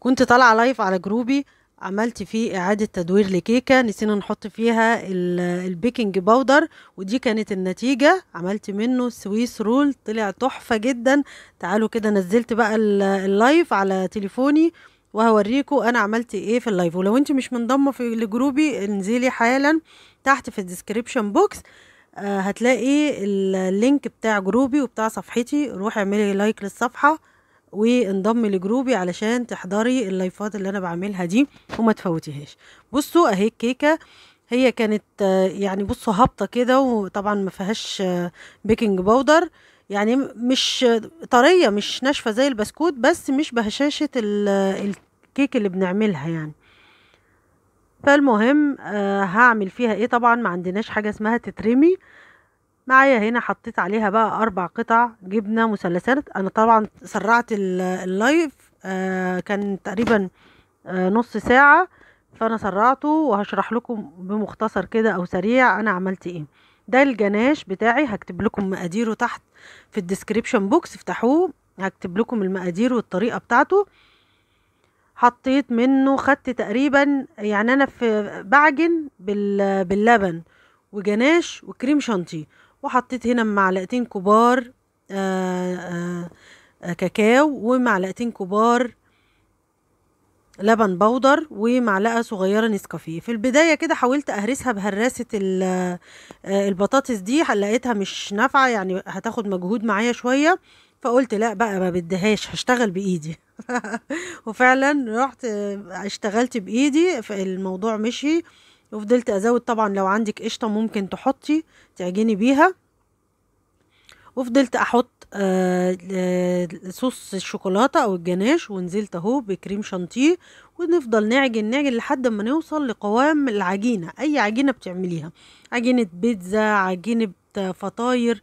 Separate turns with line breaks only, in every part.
كنت طالعه لايف على جروبي عملت فيه اعاده تدوير لكيكه نسينا نحط فيها البيكنج باودر ودي كانت النتيجه عملت منه سويس رول طلع تحفه جدا تعالوا كده نزلت بقى اللايف على تليفوني وهوريكم انا عملت ايه في اللايف ولو انت مش منضمه في لجروبي انزلي حالا تحت في الديسكريبشن بوكس آه، هتلاقي اللينك بتاع جروبي وبتاع صفحتي روحي اعملي لايك للصفحه وانضم لجروبي علشان تحضري اللايفات اللي انا بعملها دي وما تفوتيهاش بصوا اهي الكيكه هي كانت يعني بصوا هابطه كده وطبعا ما فيهاش بيكنج باودر يعني مش طريه مش ناشفه زي البسكوت بس مش بهشاشه الكيك اللي بنعملها يعني فالمهم آه، هعمل فيها ايه طبعا ما عندناش حاجه اسمها تترمي معايا هنا حطيت عليها بقى اربع قطع جبنه مثلثات انا طبعا سرعت اللايف آه كان تقريبا آه نص ساعه فانا سرعته وهشرح لكم بمختصر كده او سريع انا عملت ايه ده الجناش بتاعي هكتب لكم مقاديره تحت في الديسكريبشن بوكس افتحوه هكتب لكم المقادير والطريقه بتاعته حطيت منه خدت تقريبا يعني انا في بعجن باللبن وجناش وكريم شانتيه وحطيت هنا معلقتين كبار آآ آه، آآ آه، آه، كاكاو ومعلقتين كبار لبن بودر ومعلقه صغيره نسكافيه في البدايه كده حاولت اهرسها بهراسه البطاطس دي لقيتها مش نافعه يعني هتاخد مجهود معايا شويه فقلت لا بقى ما بدهاش هشتغل بايدي وفعلا رحت اشتغلت بايدي فالموضوع مشي وفضلت ازود طبعا لو عندك قشطه ممكن تحطي تعجني بيها وفضلت احط آه، صوص الشوكولاته او الجناش ونزلت اهو بكريم شانتيه ونفضل نعجن نعجن لحد ما نوصل لقوام العجينه اي عجينه بتعمليها عجينه بيتزا عجينه فطاير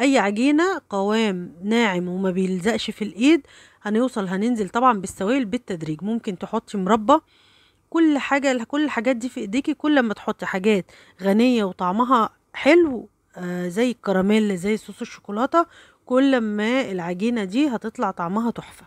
اي عجينه قوام ناعم وما بيلزقش في الايد هنوصل هننزل طبعا بالسوائل بالتدريج ممكن تحطي مربى كل حاجة كل الحاجات دي في ايديكي كل ما تحطي حاجات غنية وطعمها حلو آه زي الكراميل زي صوص الشوكولاتة كل ما العجينة دي هتطلع طعمها تحفة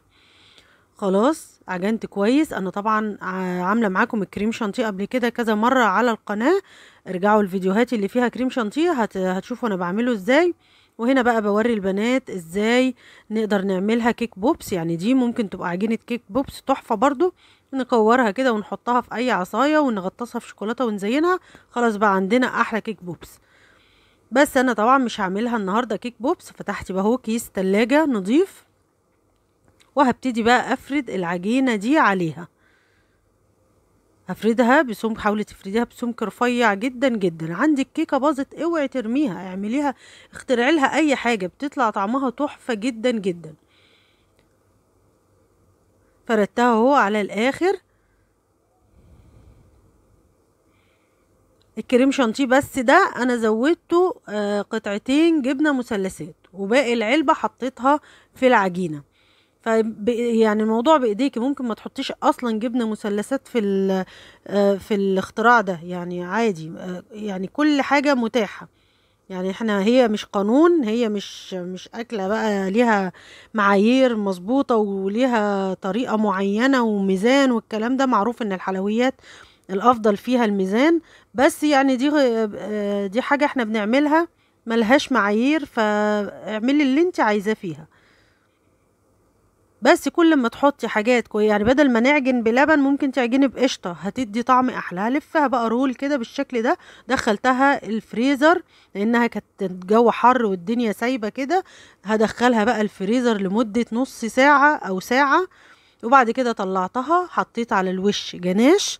خلاص عجنت كويس انا طبعا عامله معاكم الكريم شانتيه قبل كده كذا مره على القناه ارجعوا الفيديوهات اللي فيها كريم شانتيه هتشوفوا انا بعمله ازاي وهنا بقى بوري البنات ازاي نقدر نعملها كيك بوبس يعني دي ممكن تبقى عجينة كيك بوبس تحفة برضو نكورها كده ونحطها في اي عصاية ونغطسها في شوكولاتة ونزينها خلاص بقى عندنا احلى كيك بوبس بس انا طبعا مش هعملها النهاردة كيك بوبس فتحت هو كيس تلاجة نضيف وهبتدي بقى افرد العجينة دي عليها هفردها بسمك حاولي تفرديها بسمك رفيع جدا جدا عندك كيكه باظت اوعي ترميها اعمليها اخترع لها اي حاجه بتطلع طعمها تحفه جدا جدا فردتها اهو على الاخر الكريم شانتيه بس ده انا زودته آه، قطعتين جبنه مثلثات وباقي العلبه حطيتها في العجينه فب يعني الموضوع بايديكي ممكن ما تحطيش اصلا جبنه مثلثات في ال آه، في الاختراع ده يعني عادي آه، يعني كل حاجه متاحه يعني احنا هي مش قانون هي مش مش اكله بقى ليها معايير مظبوطه وليها طريقه معينه وميزان والكلام ده معروف ان الحلويات الافضل فيها الميزان بس يعني دي آه، دي حاجه احنا بنعملها ملهاش معايير فاعملي اللي انت عايزاه فيها بس كل ما تحطي حاجات كوي يعني بدل ما نعجن بلبن ممكن تعجني بقشطه هتدي طعم احلى هلفها بقى رول كده بالشكل ده دخلتها الفريزر لانها كانت الجو حر والدنيا سايبه كده هدخلها بقى الفريزر لمده نص ساعه او ساعه وبعد كده طلعتها حطيت على الوش جناش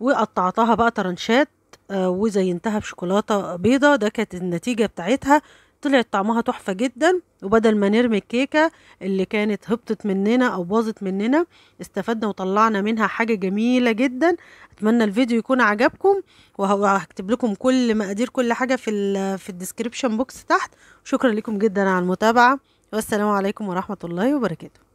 وقطعتها بقى ترنشات آه، وزينتها بشوكولاته بيضه ده كانت النتيجه بتاعتها طلعت طعمها تحفة جدا وبدل ما نرمي الكيكة اللي كانت هبطت مننا او باظت مننا استفدنا وطلعنا منها حاجة جميلة جدا اتمنى الفيديو يكون عجبكم وهكتب لكم كل مقادير كل حاجة في في الديسكريبشن بوكس تحت شكرا لكم جدا على المتابعة والسلام عليكم ورحمة الله وبركاته